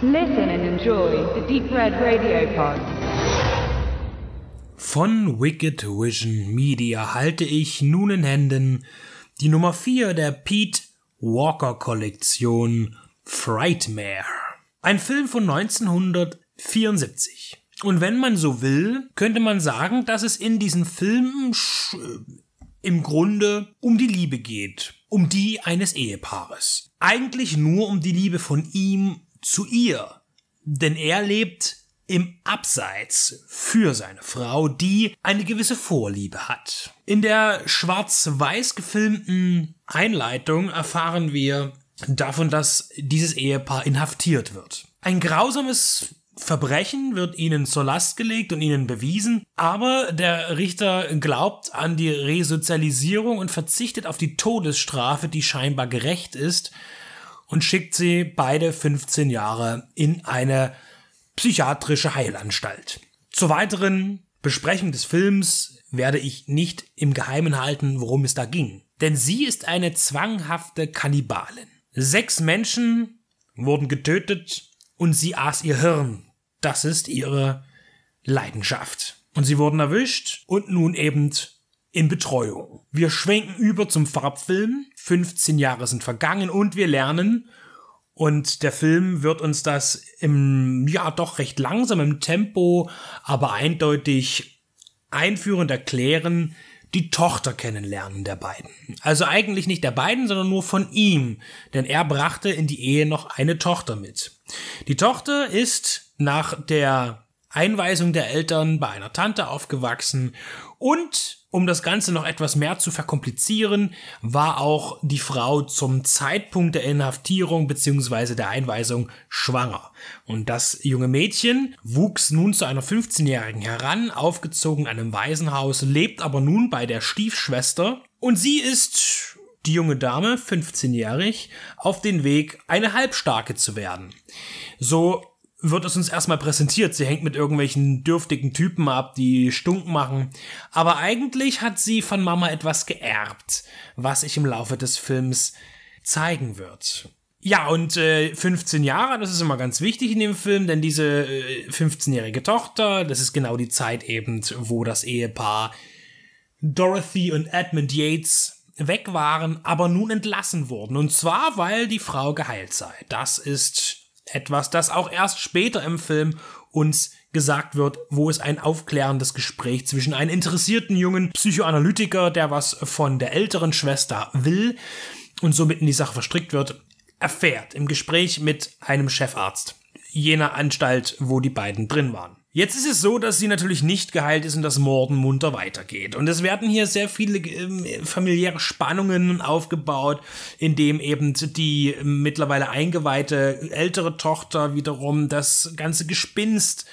Listen and enjoy the Deep Red Radio Pod. Von Wicked Vision Media halte ich nun in Händen die Nummer 4 der Pete Walker Kollektion Frightmare. Ein Film von 1974. Und wenn man so will, könnte man sagen, dass es in diesen Filmen äh, im Grunde um die Liebe geht. Um die eines Ehepaares. Eigentlich nur um die Liebe von ihm zu ihr, denn er lebt im Abseits für seine Frau, die eine gewisse Vorliebe hat. In der schwarz-weiß gefilmten Einleitung erfahren wir davon, dass dieses Ehepaar inhaftiert wird. Ein grausames Verbrechen wird ihnen zur Last gelegt und ihnen bewiesen, aber der Richter glaubt an die Resozialisierung und verzichtet auf die Todesstrafe, die scheinbar gerecht ist, und schickt sie beide 15 Jahre in eine psychiatrische Heilanstalt. Zur weiteren Besprechung des Films werde ich nicht im Geheimen halten, worum es da ging. Denn sie ist eine zwanghafte Kannibalin. Sechs Menschen wurden getötet und sie aß ihr Hirn. Das ist ihre Leidenschaft. Und sie wurden erwischt und nun eben in Betreuung. Wir schwenken über zum Farbfilm. 15 Jahre sind vergangen und wir lernen, und der Film wird uns das im, ja, doch recht langsamen Tempo, aber eindeutig einführend erklären, die Tochter kennenlernen der beiden. Also eigentlich nicht der beiden, sondern nur von ihm, denn er brachte in die Ehe noch eine Tochter mit. Die Tochter ist nach der Einweisung der Eltern bei einer Tante aufgewachsen und um das Ganze noch etwas mehr zu verkomplizieren, war auch die Frau zum Zeitpunkt der Inhaftierung bzw. der Einweisung schwanger. Und das junge Mädchen wuchs nun zu einer 15-Jährigen heran, aufgezogen in einem Waisenhaus, lebt aber nun bei der Stiefschwester und sie ist die junge Dame, 15-jährig, auf den Weg, eine Halbstarke zu werden. So wird es uns erstmal präsentiert. Sie hängt mit irgendwelchen dürftigen Typen ab, die stunk machen. Aber eigentlich hat sie von Mama etwas geerbt, was sich im Laufe des Films zeigen wird. Ja, und äh, 15 Jahre, das ist immer ganz wichtig in dem Film, denn diese äh, 15-jährige Tochter, das ist genau die Zeit eben, wo das Ehepaar Dorothy und Edmund Yates weg waren, aber nun entlassen wurden. Und zwar, weil die Frau geheilt sei. Das ist etwas, das auch erst später im Film uns gesagt wird, wo es ein aufklärendes Gespräch zwischen einem interessierten jungen Psychoanalytiker, der was von der älteren Schwester will und somit in die Sache verstrickt wird, erfährt im Gespräch mit einem Chefarzt jener Anstalt, wo die beiden drin waren. Jetzt ist es so, dass sie natürlich nicht geheilt ist und das Morden munter weitergeht. Und es werden hier sehr viele äh, familiäre Spannungen aufgebaut, indem eben die mittlerweile eingeweihte ältere Tochter wiederum das ganze Gespinst,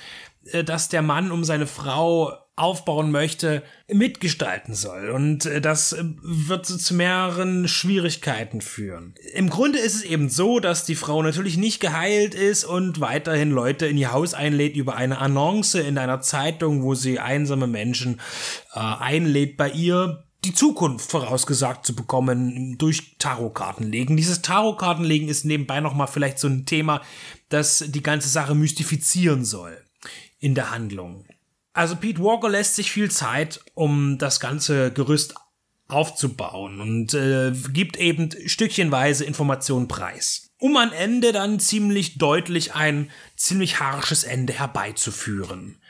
äh, dass der Mann um seine Frau aufbauen möchte, mitgestalten soll. Und äh, das äh, wird zu mehreren Schwierigkeiten führen. Im Grunde ist es eben so, dass die Frau natürlich nicht geheilt ist und weiterhin Leute in ihr Haus einlädt über eine Annonce in einer Zeitung, wo sie einsame Menschen äh, einlädt bei ihr die Zukunft vorausgesagt zu bekommen durch Tarotkartenlegen. Dieses Tarotkartenlegen ist nebenbei nochmal vielleicht so ein Thema, das die ganze Sache mystifizieren soll in der Handlung. Also Pete Walker lässt sich viel Zeit, um das ganze Gerüst aufzubauen und äh, gibt eben stückchenweise Informationen preis, um am Ende dann ziemlich deutlich ein ziemlich harsches Ende herbeizuführen.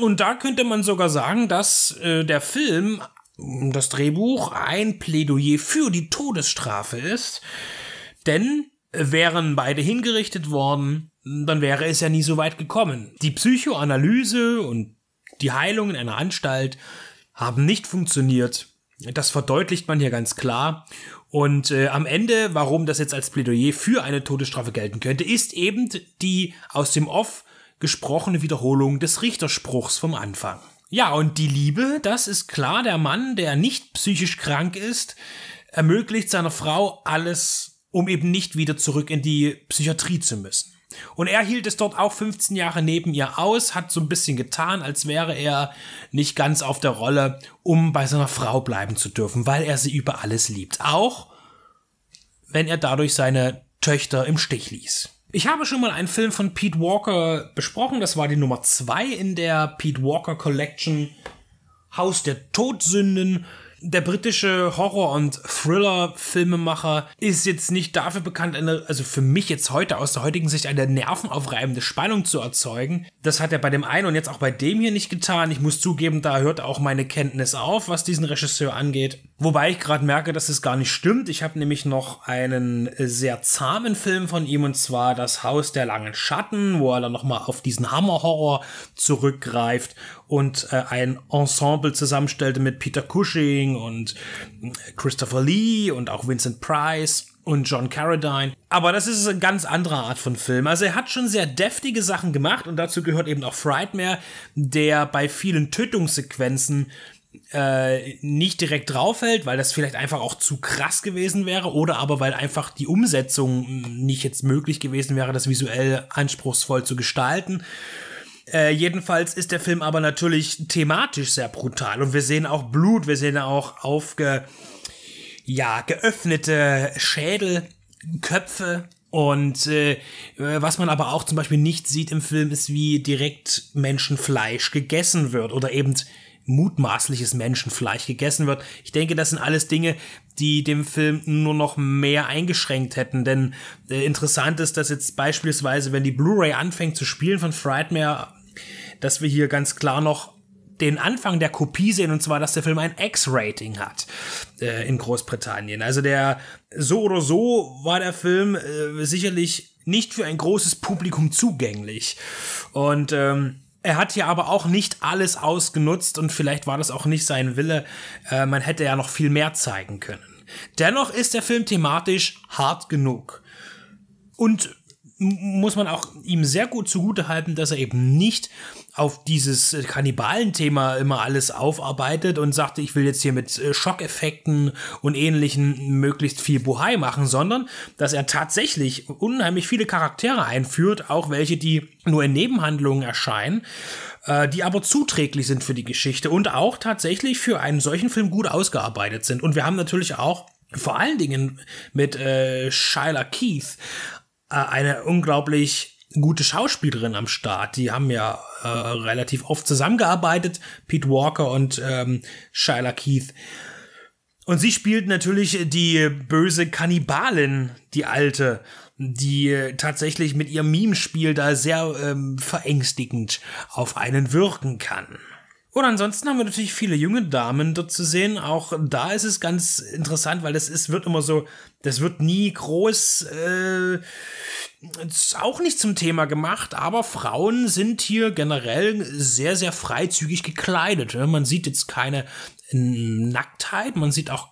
Und da könnte man sogar sagen, dass äh, der Film, das Drehbuch, ein Plädoyer für die Todesstrafe ist, denn äh, wären beide hingerichtet worden, dann wäre es ja nie so weit gekommen. Die Psychoanalyse und die Heilung in einer Anstalt haben nicht funktioniert. Das verdeutlicht man hier ganz klar. Und äh, am Ende, warum das jetzt als Plädoyer für eine Todesstrafe gelten könnte, ist eben die aus dem Off gesprochene Wiederholung des Richterspruchs vom Anfang. Ja, und die Liebe, das ist klar, der Mann, der nicht psychisch krank ist, ermöglicht seiner Frau alles, um eben nicht wieder zurück in die Psychiatrie zu müssen. Und er hielt es dort auch 15 Jahre neben ihr aus, hat so ein bisschen getan, als wäre er nicht ganz auf der Rolle, um bei seiner Frau bleiben zu dürfen, weil er sie über alles liebt. Auch wenn er dadurch seine Töchter im Stich ließ. Ich habe schon mal einen Film von Pete Walker besprochen, das war die Nummer 2 in der Pete Walker Collection Haus der Todsünden der britische Horror- und Thriller-Filmemacher ist jetzt nicht dafür bekannt, eine, also für mich jetzt heute aus der heutigen Sicht eine nervenaufreibende Spannung zu erzeugen. Das hat er bei dem einen und jetzt auch bei dem hier nicht getan. Ich muss zugeben, da hört auch meine Kenntnis auf, was diesen Regisseur angeht. Wobei ich gerade merke, dass es gar nicht stimmt. Ich habe nämlich noch einen äh, sehr zahmen Film von ihm und zwar Das Haus der langen Schatten, wo er dann nochmal auf diesen Hammerhorror zurückgreift und äh, ein Ensemble zusammenstellte mit Peter Cushing und äh, Christopher Lee und auch Vincent Price und John Carradine. Aber das ist eine ganz andere Art von Film. Also er hat schon sehr deftige Sachen gemacht und dazu gehört eben auch Frightmare, der bei vielen Tötungssequenzen äh, nicht direkt draufhält, weil das vielleicht einfach auch zu krass gewesen wäre oder aber weil einfach die Umsetzung nicht jetzt möglich gewesen wäre, das visuell anspruchsvoll zu gestalten. Äh, jedenfalls ist der Film aber natürlich thematisch sehr brutal und wir sehen auch Blut, wir sehen auch aufge, ja, geöffnete Schädel, Köpfe und äh, was man aber auch zum Beispiel nicht sieht im Film ist, wie direkt Menschenfleisch gegessen wird oder eben mutmaßliches Menschenfleisch gegessen wird. Ich denke, das sind alles Dinge, die dem Film nur noch mehr eingeschränkt hätten. Denn äh, interessant ist, dass jetzt beispielsweise, wenn die Blu-ray anfängt zu spielen von Frightmare, dass wir hier ganz klar noch den Anfang der Kopie sehen, und zwar, dass der Film ein X-Rating hat äh, in Großbritannien. Also der so oder so war der Film äh, sicherlich nicht für ein großes Publikum zugänglich. Und ähm, er hat hier aber auch nicht alles ausgenutzt und vielleicht war das auch nicht sein Wille. Äh, man hätte ja noch viel mehr zeigen können. Dennoch ist der Film thematisch hart genug. Und muss man auch ihm sehr gut zugute halten, dass er eben nicht auf dieses Kannibalenthema immer alles aufarbeitet und sagte, ich will jetzt hier mit äh, Schockeffekten und ähnlichen möglichst viel Buhai machen, sondern dass er tatsächlich unheimlich viele Charaktere einführt, auch welche, die nur in Nebenhandlungen erscheinen, äh, die aber zuträglich sind für die Geschichte und auch tatsächlich für einen solchen Film gut ausgearbeitet sind. Und wir haben natürlich auch vor allen Dingen mit äh, Shyla Keith äh, eine unglaublich gute Schauspielerin am Start. Die haben ja äh, relativ oft zusammengearbeitet, Pete Walker und ähm, Shyla Keith. Und sie spielt natürlich die böse Kannibalin, die alte, die äh, tatsächlich mit ihrem Meme-Spiel da sehr ähm, verängstigend auf einen wirken kann. Und ansonsten haben wir natürlich viele junge Damen dort zu sehen. Auch da ist es ganz interessant, weil das ist, wird immer so, das wird nie groß, äh, auch nicht zum Thema gemacht, aber Frauen sind hier generell sehr, sehr freizügig gekleidet. Ne? Man sieht jetzt keine Nacktheit, man sieht auch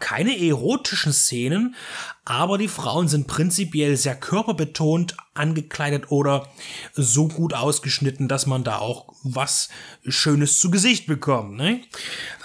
keine erotischen Szenen, aber die Frauen sind prinzipiell sehr körperbetont angekleidet oder so gut ausgeschnitten, dass man da auch was Schönes zu Gesicht bekommt. Ne?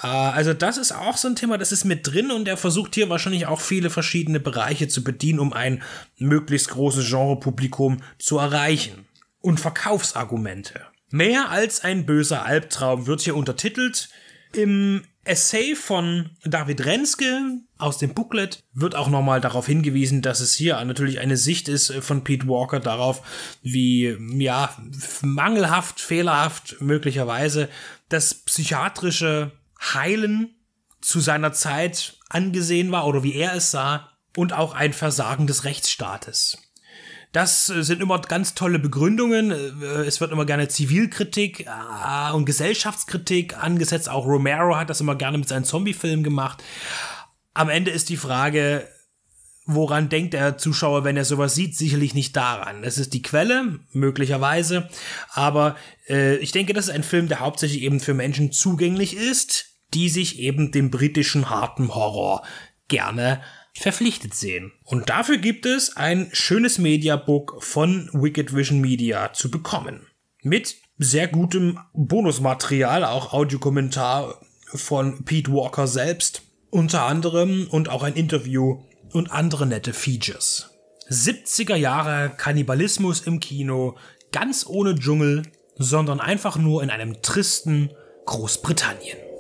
Äh, also das ist auch so ein Thema, das ist mit drin und er versucht hier wahrscheinlich auch viele verschiedene Bereiche zu bedienen, um ein möglichst großes Genrepublikum zu erreichen. Und Verkaufsargumente. Mehr als ein böser Albtraum wird hier untertitelt. Im Essay von David Renske aus dem Booklet wird auch nochmal darauf hingewiesen, dass es hier natürlich eine Sicht ist äh, von Pete Walker darauf, wie, ja, mangelhaft, fehlerhaft möglicherweise das psychiatrische Heilen zu seiner Zeit angesehen war oder wie er es sah und auch ein Versagen des Rechtsstaates. Das äh, sind immer ganz tolle Begründungen. Äh, es wird immer gerne Zivilkritik äh, und Gesellschaftskritik angesetzt. Auch Romero hat das immer gerne mit seinen Zombiefilmen gemacht. Am Ende ist die Frage, woran denkt der Zuschauer, wenn er sowas sieht? Sicherlich nicht daran. Es ist die Quelle, möglicherweise. Aber äh, ich denke, das ist ein Film, der hauptsächlich eben für Menschen zugänglich ist, die sich eben dem britischen harten Horror gerne verpflichtet sehen. Und dafür gibt es ein schönes Mediabook von Wicked Vision Media zu bekommen. Mit sehr gutem Bonusmaterial, auch Audiokommentar von Pete Walker selbst, unter anderem und auch ein Interview und andere nette Features. 70er Jahre Kannibalismus im Kino, ganz ohne Dschungel, sondern einfach nur in einem tristen Großbritannien.